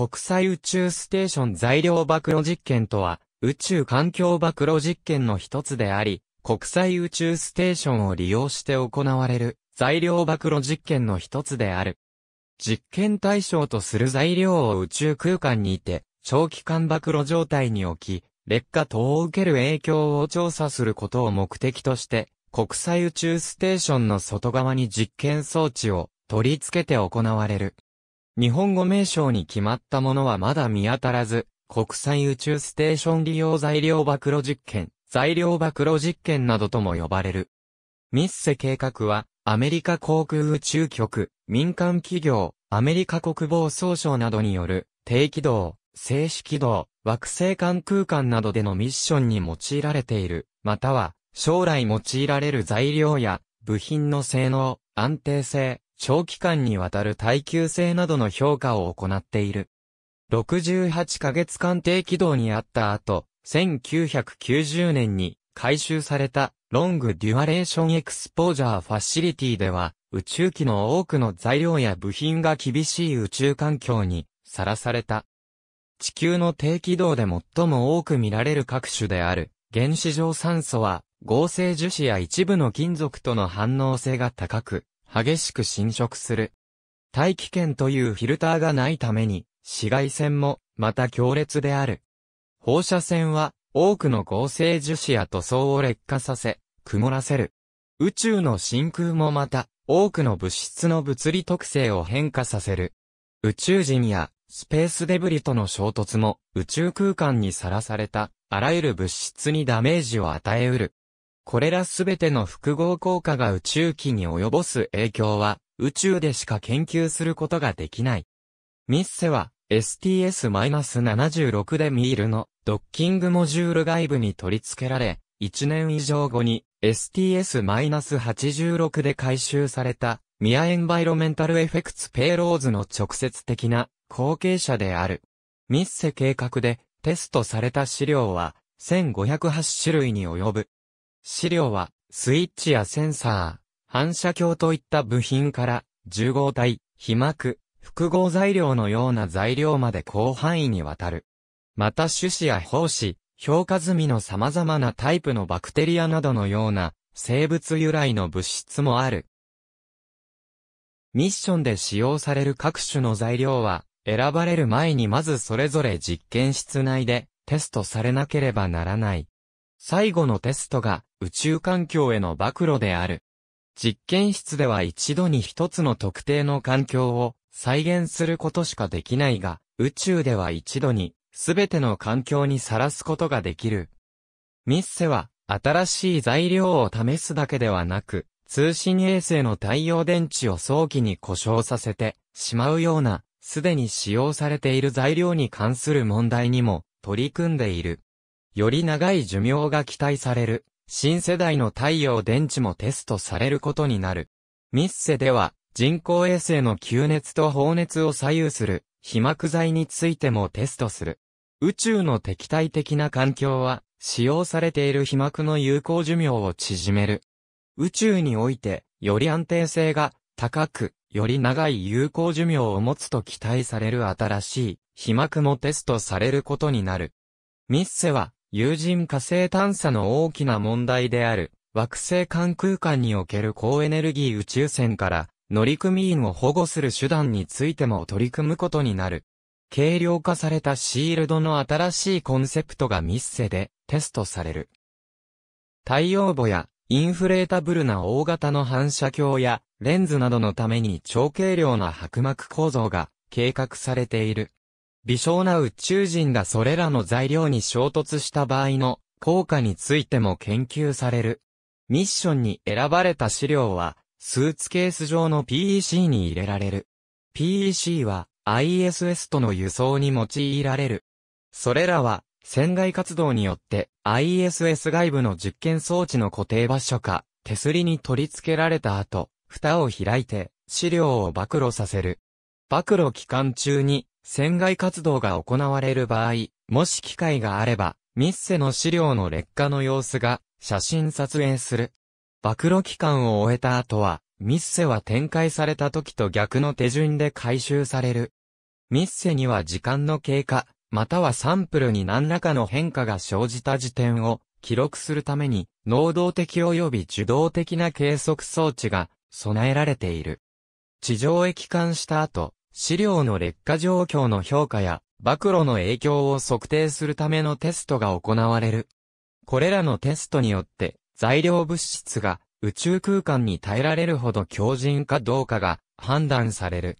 国際宇宙ステーション材料暴露実験とは、宇宙環境暴露実験の一つであり、国際宇宙ステーションを利用して行われる材料暴露実験の一つである。実験対象とする材料を宇宙空間にいて、長期間暴露状態に置き、劣化等を受ける影響を調査することを目的として、国際宇宙ステーションの外側に実験装置を取り付けて行われる。日本語名称に決まったものはまだ見当たらず、国際宇宙ステーション利用材料暴露実験、材料暴露実験などとも呼ばれる。ミッセ計画は、アメリカ航空宇宙局、民間企業、アメリカ国防総省などによる、低軌道、静止軌道、惑星間空間などでのミッションに用いられている、または、将来用いられる材料や、部品の性能、安定性、長期間にわたる耐久性などの評価を行っている。68ヶ月間低軌道にあった後、1990年に回収されたロングデュアレーションエクスポージャーファシリティでは、宇宙機の多くの材料や部品が厳しい宇宙環境にさらされた。地球の低軌道で最も多く見られる各種である原子状酸素は合成樹脂や一部の金属との反応性が高く、激しく侵食する。大気圏というフィルターがないために、紫外線も、また強烈である。放射線は、多くの合成樹脂や塗装を劣化させ、曇らせる。宇宙の真空もまた、多くの物質の物理特性を変化させる。宇宙人やスペースデブリとの衝突も宇宙空間にさらされたあらゆる物質にダメージを与えうる。これらすべての複合効果が宇宙機に及ぼす影響は、宇宙でしか研究することができない。ミッセは、STS-76 でミールのドッキングモジュール外部に取り付けられ、1年以上後に STS-86 で回収されたミアエンバイロメンタルエフェクツペイローズの直接的な後継者である。ミッセ計画でテストされた資料は1508種類に及ぶ。資料は、スイッチやセンサー、反射鏡といった部品から、重合体、被膜、複合材料のような材料まで広範囲にわたる。また種子や胞子、評価済みの様々なタイプのバクテリアなどのような生物由来の物質もある。ミッションで使用される各種の材料は、選ばれる前にまずそれぞれ実験室内でテストされなければならない。最後のテストが宇宙環境への暴露である。実験室では一度に一つの特定の環境を再現することしかできないが、宇宙では一度に全ての環境にさらすことができる。ミッセは新しい材料を試すだけではなく、通信衛星の太陽電池を早期に故障させてしまうような、すでに使用されている材料に関する問題にも取り組んでいる。より長い寿命が期待される、新世代の太陽電池もテストされることになる。ミッセでは、人工衛星の吸熱と放熱を左右する、被膜剤についてもテストする。宇宙の敵対的な環境は、使用されている被膜の有効寿命を縮める。宇宙において、より安定性が高く、より長い有効寿命を持つと期待される新しい被膜もテストされることになる。ミッセは有人火星探査の大きな問題である、惑星間空間における高エネルギー宇宙船から乗組員を保護する手段についても取り組むことになる。軽量化されたシールドの新しいコンセプトがミッセでテストされる。太陽母やインフレータブルな大型の反射鏡やレンズなどのために超軽量な薄膜構造が計画されている。微小な宇宙人がそれらの材料に衝突した場合の効果についても研究される。ミッションに選ばれた資料は、スーツケース上の PEC に入れられる。PEC は ISS との輸送に用いられる。それらは、船外活動によって ISS 外部の実験装置の固定場所か、手すりに取り付けられた後、蓋を開いて資料を暴露させる。暴露期間中に船外活動が行われる場合、もし機会があれば、ミッセの資料の劣化の様子が写真撮影する。暴露期間を終えた後は、ミッセは展開された時と逆の手順で回収される。ミッセには時間の経過、またはサンプルに何らかの変化が生じた時点を記録するために、能動的及び受動的な計測装置が備えられている。地上へ帰還した後、資料の劣化状況の評価や、暴露の影響を測定するためのテストが行われる。これらのテストによって、材料物質が宇宙空間に耐えられるほど強靭かどうかが判断される。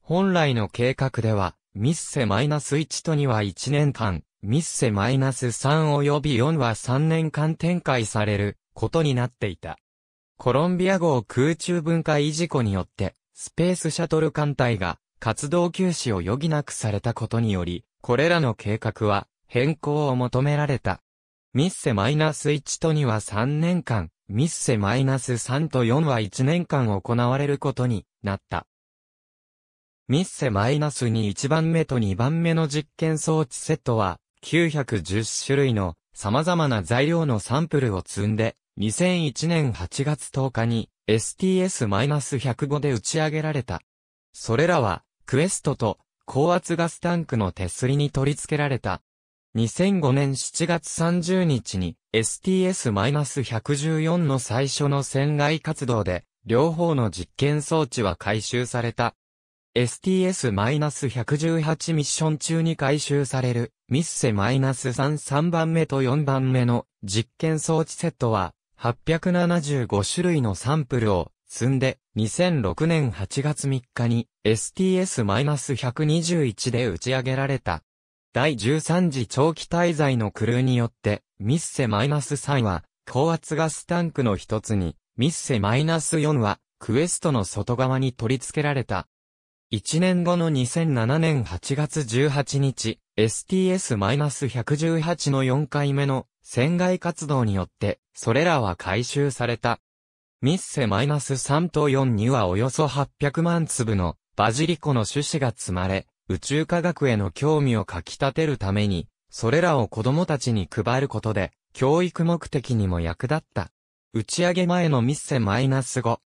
本来の計画では、ミッセマイナス1と2は1年間、ミッセマイナス3及び4は3年間展開されることになっていた。コロンビア号空中分解事故によって、スペースシャトル艦隊が活動休止を余儀なくされたことにより、これらの計画は変更を求められた。ミッセマイナス1と2は3年間、ミッセマイナス3と4は1年間行われることになった。ミッセマイナス2 1番目と2番目の実験装置セットは、910種類の様々な材料のサンプルを積んで、2001年8月10日に STS-105 で打ち上げられた。それらはクエストと高圧ガスタンクの手すりに取り付けられた。2005年7月30日に STS-114 の最初の船外活動で両方の実験装置は回収された。STS-118 ミッション中に回収されるミッセ -33 番目と4番目の実験装置セットは875種類のサンプルを積んで、2006年8月3日に STS-121 で打ち上げられた。第13次長期滞在のクルーによって、ミッセ -3 は、高圧ガスタンクの一つに、ミッセ -4 は、クエストの外側に取り付けられた。1年後の2007年8月18日、STS-118 の4回目の船外活動によって、それらは回収された。ミッセ -3 と4にはおよそ800万粒のバジリコの種子が積まれ、宇宙科学への興味をかき立てるために、それらを子供たちに配ることで、教育目的にも役立った。打ち上げ前のミッセ -5。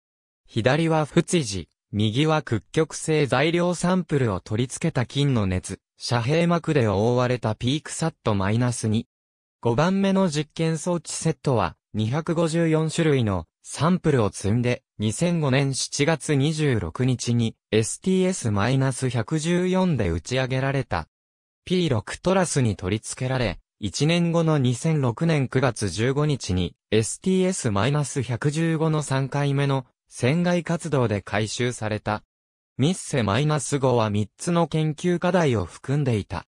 左は不仏地、右は屈曲性材料サンプルを取り付けた金の熱、遮蔽膜で覆われたピークサット -2。5番目の実験装置セットは、254種類のサンプルを積んで、2005年7月26日に STS-114 で打ち上げられた。P6 トラスに取り付けられ、1年後の2006年9月15日に STS-115 の3回目の船外活動で回収された。ミッセ -5 は3つの研究課題を含んでいた。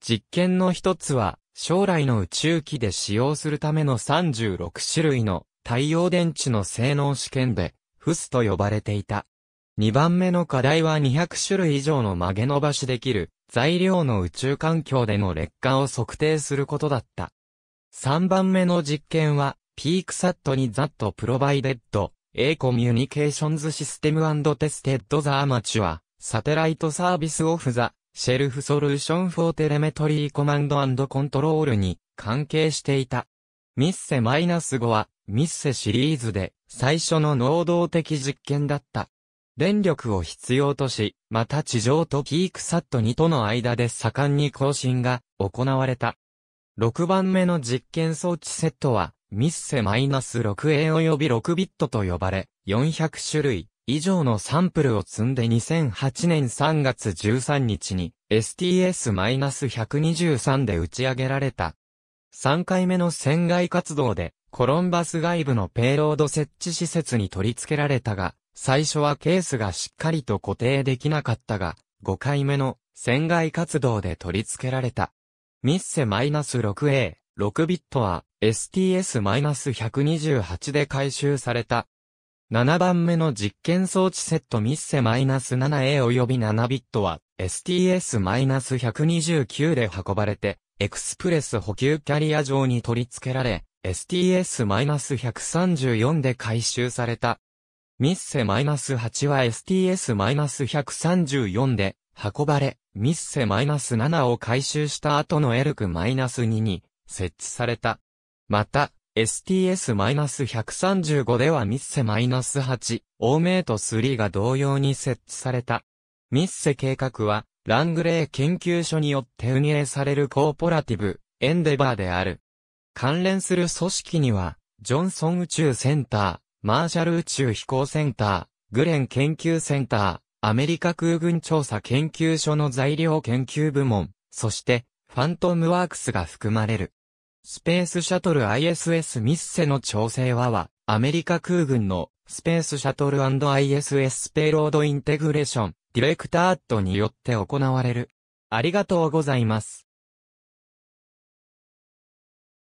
実験の一つは、将来の宇宙機で使用するための36種類の太陽電池の性能試験で、フスと呼ばれていた。二番目の課題は200種類以上の曲げ伸ばしできる材料の宇宙環境での劣化を測定することだった。三番目の実験は、ピークサットにザットプロバイデッド、A コミュニケーションズシステムテステッドザアマチュア、サテライトサービスオフザ、シェルフソリューションフォーテレメトリーコマンドコントロールに関係していた。ミッセマイナス5は、ミッセシリーズで最初の能動的実験だった。電力を必要とし、また地上とキークサット2との間で盛んに更新が行われた。6番目の実験装置セットは、ミッセ -6A 及び6ビットと呼ばれ、400種類以上のサンプルを積んで2008年3月13日に STS-123 で打ち上げられた。3回目の船外活動で、コロンバス外部のペイロード設置施設に取り付けられたが、最初はケースがしっかりと固定できなかったが、5回目の船外活動で取り付けられた。ミッセ -6A、6ビットは STS-128 で回収された。7番目の実験装置セットミッセ -7A 及び7ビットは STS-129 で運ばれて、エクスプレス補給キャリア上に取り付けられ、STS-134 で回収された。ミッセ -8 は STS-134 で運ばれ、ミッセ -7 を回収した後のエルク -2 に設置された。また、STS-135 ではミッセ -8、オーメート3が同様に設置された。ミッセ計画は、ラングレー研究所によって運営されるコーポラティブ、エンデバーである。関連する組織には、ジョンソン宇宙センター、マーシャル宇宙飛行センター、グレン研究センター、アメリカ空軍調査研究所の材料研究部門、そして、ファントムワークスが含まれる。スペースシャトル ISS ミッセの調整はは、アメリカ空軍のスペースシャトル &ISS ペイロードインテグレーションディレクターットによって行われる。ありがとうございます。